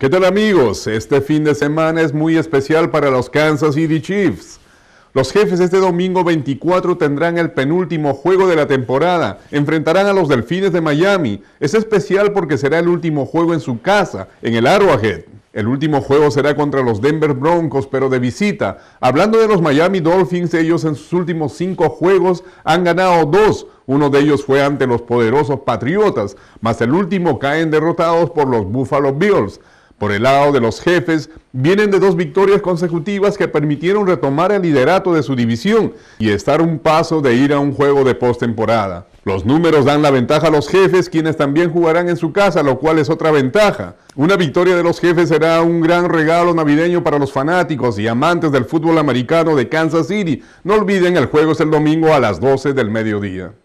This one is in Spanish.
¿Qué tal amigos? Este fin de semana es muy especial para los Kansas City Chiefs. Los jefes este domingo 24 tendrán el penúltimo juego de la temporada. Enfrentarán a los Delfines de Miami. Es especial porque será el último juego en su casa, en el Arrowhead. El último juego será contra los Denver Broncos, pero de visita. Hablando de los Miami Dolphins, ellos en sus últimos cinco juegos han ganado dos. Uno de ellos fue ante los poderosos Patriotas, Mas el último caen derrotados por los Buffalo Bills. Por el lado de los jefes, vienen de dos victorias consecutivas que permitieron retomar el liderato de su división y estar un paso de ir a un juego de postemporada. Los números dan la ventaja a los jefes, quienes también jugarán en su casa, lo cual es otra ventaja. Una victoria de los jefes será un gran regalo navideño para los fanáticos y amantes del fútbol americano de Kansas City. No olviden, el juego es el domingo a las 12 del mediodía.